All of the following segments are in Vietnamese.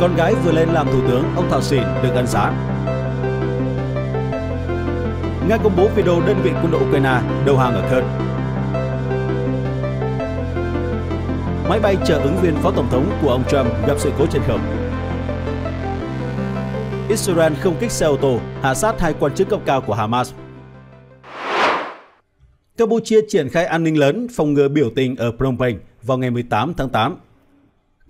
Con gái vừa lên làm thủ tướng, ông Thảo Sìn được ân xá. Nga công bố video đơn vị quân đội Ukraine đầu hàng ở Kherson. Máy bay chở ứng viên phó tổng thống của ông Trump gặp sự cố trên không. Israel không kích xe ô tô, hạ sát hai quan chức cấp cao của Hamas. Campuchia triển khai an ninh lớn phòng ngừa biểu tình ở Phnom Penh vào ngày 18 tháng 8.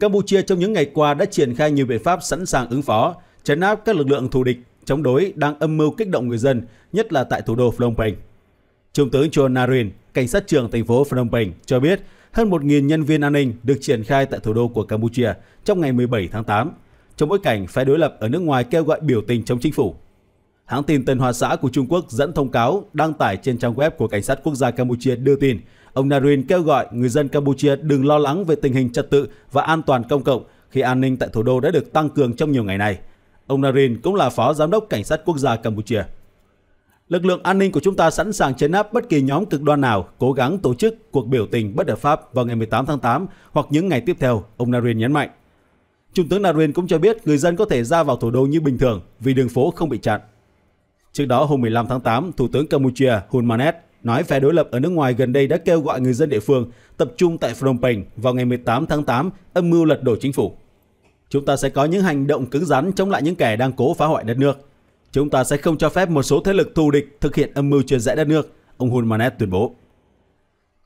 Campuchia trong những ngày qua đã triển khai nhiều biện pháp sẵn sàng ứng phó, chấn áp các lực lượng thù địch chống đối đang âm mưu kích động người dân, nhất là tại thủ đô Phnom Penh. Trung tướng Chon Narin, cảnh sát trưởng thành phố Phnom Penh cho biết hơn 1.000 nhân viên an ninh được triển khai tại thủ đô của Campuchia trong ngày 17 tháng 8 trong bối cảnh phe đối lập ở nước ngoài kêu gọi biểu tình chống chính phủ. Hãng tin Tân Hoa Xã của Trung Quốc dẫn thông cáo đăng tải trên trang web của Cảnh sát Quốc gia Campuchia đưa tin, ông Narin kêu gọi người dân Campuchia đừng lo lắng về tình hình trật tự và an toàn công cộng khi an ninh tại thủ đô đã được tăng cường trong nhiều ngày này. Ông Narin cũng là phó giám đốc Cảnh sát Quốc gia Campuchia. Lực lượng an ninh của chúng ta sẵn sàng chấn áp bất kỳ nhóm cực đoan nào cố gắng tổ chức cuộc biểu tình bất hợp pháp vào ngày 18 tháng 8 hoặc những ngày tiếp theo, ông Narin nhấn mạnh. Trung tướng Naruen cũng cho biết người dân có thể ra vào thủ đô như bình thường vì đường phố không bị chặn. Trước đó hôm 15 tháng 8, Thủ tướng Campuchia Hun Manet nói phe đối lập ở nước ngoài gần đây đã kêu gọi người dân địa phương tập trung tại Phnom Penh vào ngày 18 tháng 8 âm mưu lật đổ chính phủ. Chúng ta sẽ có những hành động cứng rắn chống lại những kẻ đang cố phá hoại đất nước. Chúng ta sẽ không cho phép một số thế lực thù địch thực hiện âm mưu chia rẽ đất nước, ông Hun Manet tuyên bố.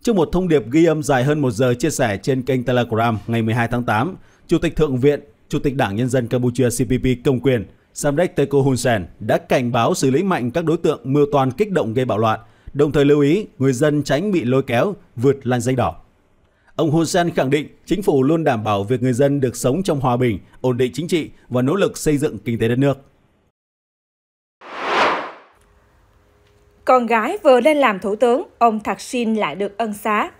Trong một thông điệp ghi âm dài hơn một giờ chia sẻ trên kênh Telegram ngày 12 tháng 8, Chủ tịch Thượng viện, Chủ tịch Đảng Nhân dân Campuchia CPP công quyền Samdech Techo Hun Sen đã cảnh báo xử lý mạnh các đối tượng mưu toàn kích động gây bạo loạn, đồng thời lưu ý người dân tránh bị lôi kéo vượt làn dây đỏ. Ông Hun Sen khẳng định chính phủ luôn đảm bảo việc người dân được sống trong hòa bình, ổn định chính trị và nỗ lực xây dựng kinh tế đất nước. Con gái vừa lên làm thủ tướng, ông Thaksin lại được ân xá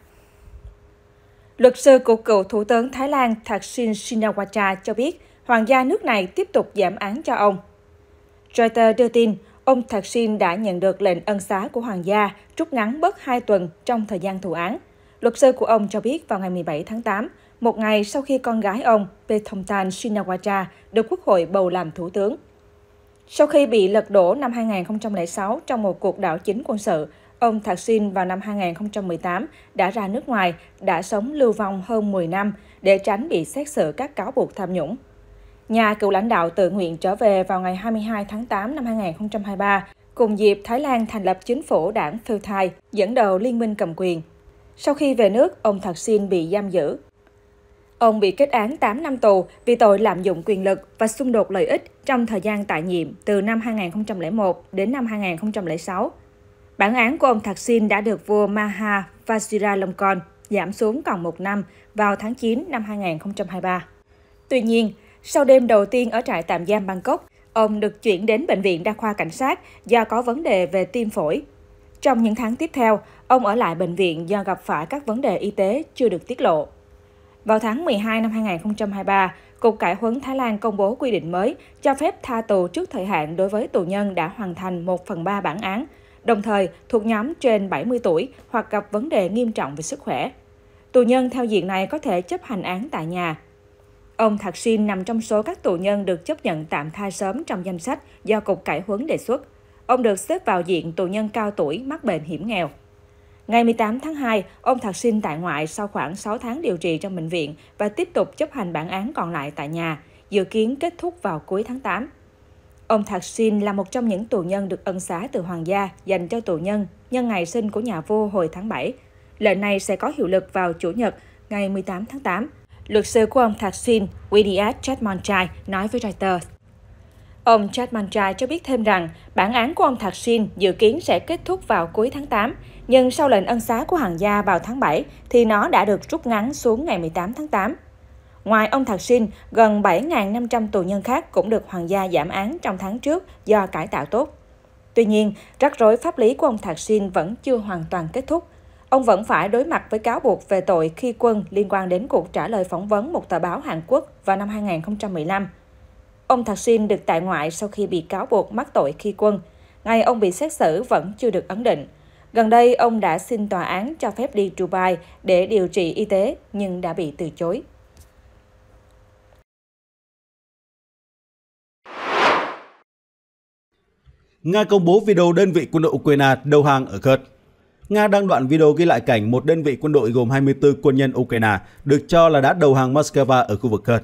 Luật sư của cựu Thủ tướng Thái Lan Thaksin Shinawatra cho biết hoàng gia nước này tiếp tục giảm án cho ông. Reuters đưa tin, ông Thaksin đã nhận được lệnh ân xá của hoàng gia rút ngắn bớt 2 tuần trong thời gian thụ án. Luật sư của ông cho biết vào ngày 17 tháng 8, một ngày sau khi con gái ông, Paetongtarn Shinawatra, được Quốc hội bầu làm thủ tướng. Sau khi bị lật đổ năm 2006 trong một cuộc đảo chính quân sự, Ông Thạc Sin vào năm 2018 đã ra nước ngoài, đã sống lưu vong hơn 10 năm để tránh bị xét xử các cáo buộc tham nhũng. Nhà cựu lãnh đạo tự nguyện trở về vào ngày 22 tháng 8 năm 2023, cùng dịp Thái Lan thành lập chính phủ đảng Pheu Thai, dẫn đầu liên minh cầm quyền. Sau khi về nước, ông Thạc Sin bị giam giữ. Ông bị kết án 8 năm tù vì tội lạm dụng quyền lực và xung đột lợi ích trong thời gian tại nhiệm từ năm 2001 đến năm 2006. Bản án của ông Thaksin đã được vua Maha Vajiralongkorn giảm xuống còn một năm vào tháng 9 năm 2023. Tuy nhiên, sau đêm đầu tiên ở trại tạm giam Bangkok, ông được chuyển đến Bệnh viện Đa khoa Cảnh sát do có vấn đề về tim phổi. Trong những tháng tiếp theo, ông ở lại bệnh viện do gặp phải các vấn đề y tế chưa được tiết lộ. Vào tháng 12 năm 2023, Cục Cải huấn Thái Lan công bố quy định mới cho phép tha tù trước thời hạn đối với tù nhân đã hoàn thành 1 phần 3 bản án, đồng thời thuộc nhóm trên 70 tuổi hoặc gặp vấn đề nghiêm trọng về sức khỏe. Tù nhân theo diện này có thể chấp hành án tại nhà. Ông Thạc Shin nằm trong số các tù nhân được chấp nhận tạm tha sớm trong danh sách do Cục Cải huấn đề xuất. Ông được xếp vào diện tù nhân cao tuổi mắc bệnh hiểm nghèo. Ngày 18 tháng 2, ông Thạc Sinh tại ngoại sau khoảng 6 tháng điều trị trong bệnh viện và tiếp tục chấp hành bản án còn lại tại nhà, dự kiến kết thúc vào cuối tháng 8. Ông Thạc Sin là một trong những tù nhân được ân xá từ hoàng gia dành cho tù nhân nhân ngày sinh của nhà vua hồi tháng 7. Lệnh này sẽ có hiệu lực vào Chủ nhật ngày 18 tháng 8. Luật sư của ông Thạc Sin, Widiat Chatmanchai, nói với Reuters. Ông Chatmanchai cho biết thêm rằng bản án của ông Thạc Sin dự kiến sẽ kết thúc vào cuối tháng 8, nhưng sau lệnh ân xá của hoàng gia vào tháng 7 thì nó đã được rút ngắn xuống ngày 18 tháng 8. Ngoài ông Thạc Sinh, gần 7.500 tù nhân khác cũng được hoàng gia giảm án trong tháng trước do cải tạo tốt. Tuy nhiên, rắc rối pháp lý của ông Thạc Sinh vẫn chưa hoàn toàn kết thúc. Ông vẫn phải đối mặt với cáo buộc về tội khi quân liên quan đến cuộc trả lời phỏng vấn một tờ báo Hàn Quốc vào năm 2015. Ông Thạc Sinh được tại ngoại sau khi bị cáo buộc mắc tội khi quân. Ngày ông bị xét xử vẫn chưa được ấn định. Gần đây, ông đã xin tòa án cho phép đi Dubai để điều trị y tế nhưng đã bị từ chối. Nga công bố video đơn vị quân đội Ukraine đầu hàng ở Kherson. Nga đăng đoạn video ghi lại cảnh một đơn vị quân đội gồm 24 quân nhân Ukraine được cho là đã đầu hàng Moscow ở khu vực Kherson.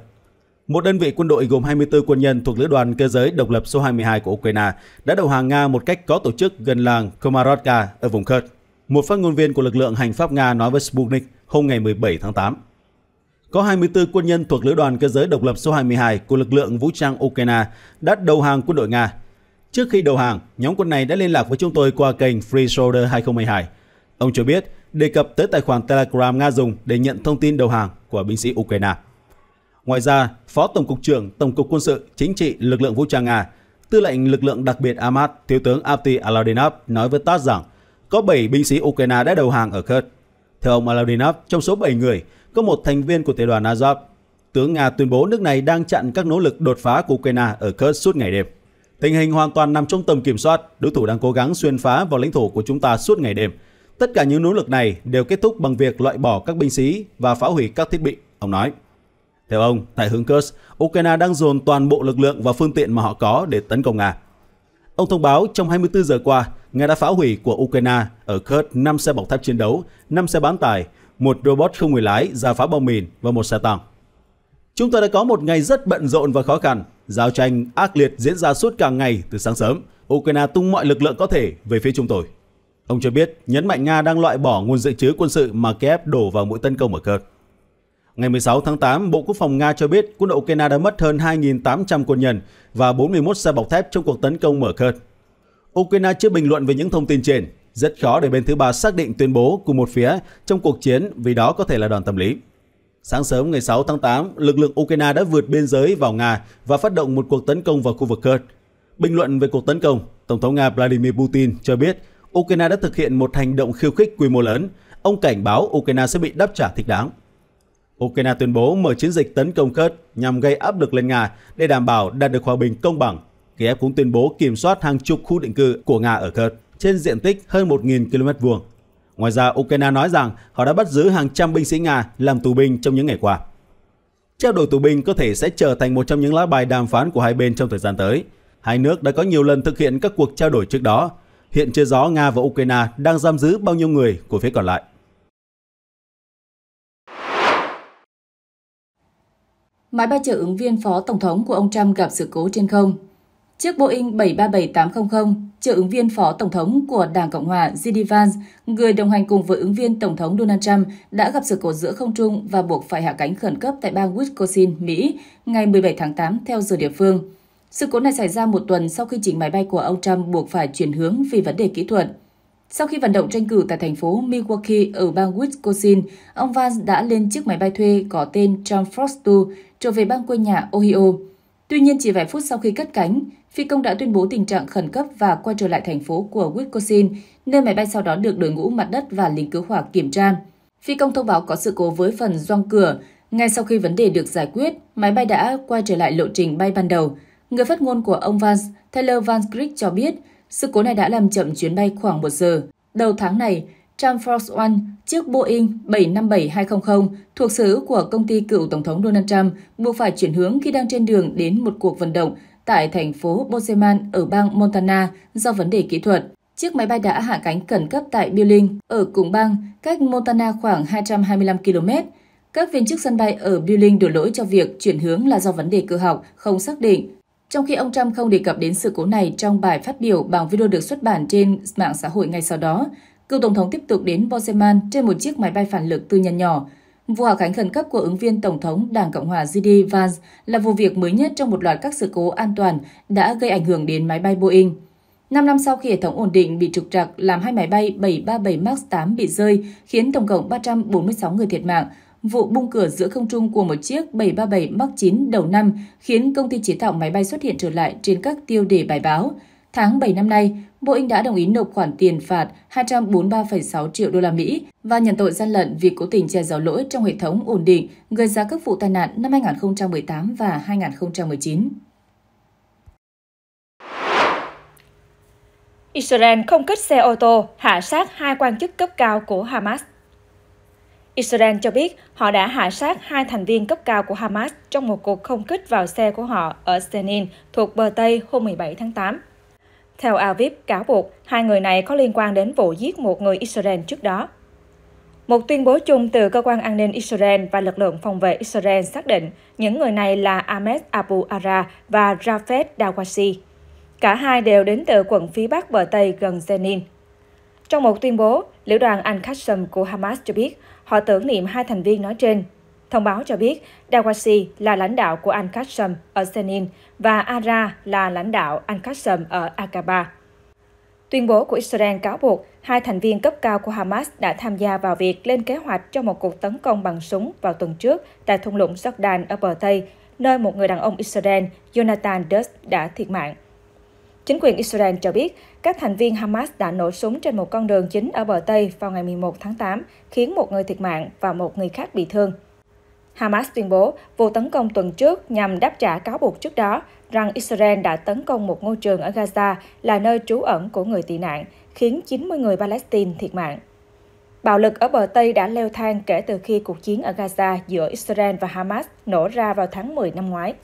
Một đơn vị quân đội gồm 24 quân nhân thuộc lữ đoàn cơ giới độc lập số 22 của Ukraine đã đầu hàng Nga một cách có tổ chức gần làng Komarovka ở vùng Kherson. Một phát ngôn viên của lực lượng hành pháp Nga nói với Sputnik hôm ngày 17 tháng 8 có 24 quân nhân thuộc lữ đoàn cơ giới độc lập số 22 của lực lượng vũ trang Ukraine đã đầu hàng quân đội Nga. Trước khi đầu hàng, nhóm quân này đã liên lạc với chúng tôi qua kênh Free Soldier 2012. Ông cho biết đề cập tới tài khoản Telegram Nga dùng để nhận thông tin đầu hàng của binh sĩ Ukraine. Ngoài ra, Phó Tổng cục trưởng Tổng cục Quân sự Chính trị Lực lượng Vũ trang Nga, Tư lệnh Lực lượng đặc biệt Amat, Thiếu tướng Apti Aladinov nói với TASS rằng có 7 binh sĩ Ukraine đã đầu hàng ở Kherson. Theo ông Aladinov, trong số 7 người có một thành viên của tiểu đoàn Azov. Tướng Nga tuyên bố nước này đang chặn các nỗ lực đột phá của Ukraine ở Kherson suốt ngày đêm. Tình hình hoàn toàn nằm trong tầm kiểm soát, đối thủ đang cố gắng xuyên phá vào lãnh thổ của chúng ta suốt ngày đêm. Tất cả những nỗ lực này đều kết thúc bằng việc loại bỏ các binh sĩ và phá hủy các thiết bị, ông nói. Theo ông, tại hướng Kursk, Ukraine đang dồn toàn bộ lực lượng và phương tiện mà họ có để tấn công Nga. Ông thông báo trong 24 giờ qua, Nga đã phá hủy của Ukraine ở Kursk 5 xe bọc thép chiến đấu, 5 xe bán tải, một robot không người lái giả phá bom mìn và một xe tăng. Chúng tôi đã có một ngày rất bận rộn và khó khăn. Giao tranh ác liệt diễn ra suốt cả ngày từ sáng sớm. Ukraine tung mọi lực lượng có thể về phía chúng tôi. Ông cho biết nhấn mạnh Nga đang loại bỏ nguồn dự trữ quân sự mà Kiev đổ vào mũi tấn công ở Kurt. Ngày 16 tháng 8, Bộ Quốc phòng Nga cho biết quân đội Ukraine đã mất hơn 2.800 quân nhân và 41 xe bọc thép trong cuộc tấn công mở Kurt. Ukraine chưa bình luận về những thông tin trên. Rất khó để bên thứ ba xác định tuyên bố của một phía trong cuộc chiến vì đó có thể là đòn tâm lý. Sáng sớm ngày 6 tháng 8, lực lượng Ukraine đã vượt biên giới vào Nga và phát động một cuộc tấn công vào khu vực Kurd. Bình luận về cuộc tấn công, Tổng thống Nga Vladimir Putin cho biết Ukraine đã thực hiện một hành động khiêu khích quy mô lớn. Ông cảnh báo Ukraine sẽ bị đáp trả thích đáng. Ukraine tuyên bố mở chiến dịch tấn công Kurd nhằm gây áp lực lên Nga để đảm bảo đạt được hòa bình công bằng. Kiev cũng tuyên bố kiểm soát hàng chục khu định cư của Nga ở Kurd trên diện tích hơn 1.000 km vuông. Ngoài ra, Ukraine nói rằng họ đã bắt giữ hàng trăm binh sĩ Nga làm tù binh trong những ngày qua. Trao đổi tù binh có thể sẽ trở thành một trong những lá bài đàm phán của hai bên trong thời gian tới. Hai nước đã có nhiều lần thực hiện các cuộc trao đổi trước đó. Hiện chưa rõ Nga và Ukraine đang giam giữ bao nhiêu người của phía còn lại. Máy bay chở ứng viên phó tổng thống của ông Trump gặp sự cố trên không Chiếc Boeing 737-800 trợ ứng viên Phó Tổng thống của Đảng Cộng hòa J.D. Vance, người đồng hành cùng với ứng viên Tổng thống Donald Trump, đã gặp sự cố giữa không trung và buộc phải hạ cánh khẩn cấp tại bang Wisconsin, Mỹ, ngày 17 tháng 8 theo giờ địa phương. Sự cố này xảy ra một tuần sau khi chính máy bay của ông Trump buộc phải chuyển hướng vì vấn đề kỹ thuật. Sau khi vận động tranh cử tại thành phố Milwaukee ở bang Wisconsin, ông Vance đã lên chiếc máy bay thuê có tên Trump Frost 2 trở về bang quê nhà Ohio. Tuy nhiên, chỉ vài phút sau khi cất cánh, Phi công đã tuyên bố tình trạng khẩn cấp và quay trở lại thành phố của Wisconsin, nơi máy bay sau đó được đội ngũ mặt đất và lính cứu hỏa kiểm tra. Phi công thông báo có sự cố với phần doang cửa. Ngay sau khi vấn đề được giải quyết, máy bay đã quay trở lại lộ trình bay ban đầu. Người phát ngôn của ông Vance, Taylor Vance, Grick cho biết, sự cố này đã làm chậm chuyến bay khoảng một giờ. Đầu tháng này, Trump Force One, chiếc Boeing 757-200 thuộc sở hữu của công ty cựu Tổng thống Donald Trump, buộc phải chuyển hướng khi đang trên đường đến một cuộc vận động tại thành phố Bozeman ở bang Montana do vấn đề kỹ thuật. Chiếc máy bay đã hạ cánh khẩn cấp tại Billings ở cùng bang, cách Montana khoảng 225 km. Các viên chức sân bay ở Billings đổ lỗi cho việc chuyển hướng là do vấn đề cơ học không xác định, trong khi ông Trump không đề cập đến sự cố này trong bài phát biểu bằng video được xuất bản trên mạng xã hội ngay sau đó. Cựu tổng thống tiếp tục đến Bozeman trên một chiếc máy bay phản lực tư nhân nhỏ, Vụ hỏa hoạn khẩn cấp của ứng viên Tổng thống Đảng Cộng hòa JD Vance là vụ việc mới nhất trong một loạt các sự cố an toàn đã gây ảnh hưởng đến máy bay Boeing. Năm năm sau khi hệ thống ổn định bị trục trặc làm hai máy bay 737 MAX 8 bị rơi, khiến tổng cộng 346 người thiệt mạng, vụ bung cửa giữa không trung của một chiếc 737 MAX 9 đầu năm khiến công ty chế tạo máy bay xuất hiện trở lại trên các tiêu đề bài báo – Tháng 7 năm nay, Boeing đã đồng ý nộp khoản tiền phạt 243,6 triệu đô la Mỹ và nhận tội gian lận vì cố tình che giấu lỗi trong hệ thống ổn định gây ra các vụ tai nạn năm 2018 và 2019. Israel không kích xe ô tô hạ sát hai quan chức cấp cao của Hamas. Israel cho biết họ đã hạ sát hai thành viên cấp cao của Hamas trong một cuộc không kích vào xe của họ ở Senin thuộc bờ Tây hôm 17 tháng 8. Theo Aviv cáo buộc, hai người này có liên quan đến vụ giết một người Israel trước đó. Một tuyên bố chung từ Cơ quan An ninh Israel và lực lượng phòng vệ Israel xác định những người này là Ahmed Abu Ara và Rafet Dawashi. Cả hai đều đến từ quận phía bắc bờ Tây gần Jenin. Trong một tuyên bố, lữ đoàn Al-Qassam của Hamas cho biết họ tưởng niệm hai thành viên nói trên Thông báo cho biết Dawasi là lãnh đạo của Al-Qassam ở Senin và Ara là lãnh đạo Al-Qassam ở Aqaba. Tuyên bố của Israel cáo buộc hai thành viên cấp cao của Hamas đã tham gia vào việc lên kế hoạch cho một cuộc tấn công bằng súng vào tuần trước tại thung lũng Jordan ở bờ Tây, nơi một người đàn ông Israel, Jonathan Dust, đã thiệt mạng. Chính quyền Israel cho biết các thành viên Hamas đã nổ súng trên một con đường chính ở bờ Tây vào ngày 11 tháng 8, khiến một người thiệt mạng và một người khác bị thương. Hamas tuyên bố vụ tấn công tuần trước nhằm đáp trả cáo buộc trước đó rằng Israel đã tấn công một ngôi trường ở Gaza là nơi trú ẩn của người tị nạn, khiến 90 người Palestine thiệt mạng. Bạo lực ở bờ Tây đã leo thang kể từ khi cuộc chiến ở Gaza giữa Israel và Hamas nổ ra vào tháng 10 năm ngoái.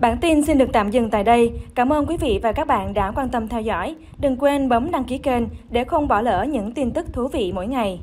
Bản tin xin được tạm dừng tại đây. Cảm ơn quý vị và các bạn đã quan tâm theo dõi. Đừng quên bấm đăng ký kênh để không bỏ lỡ những tin tức thú vị mỗi ngày.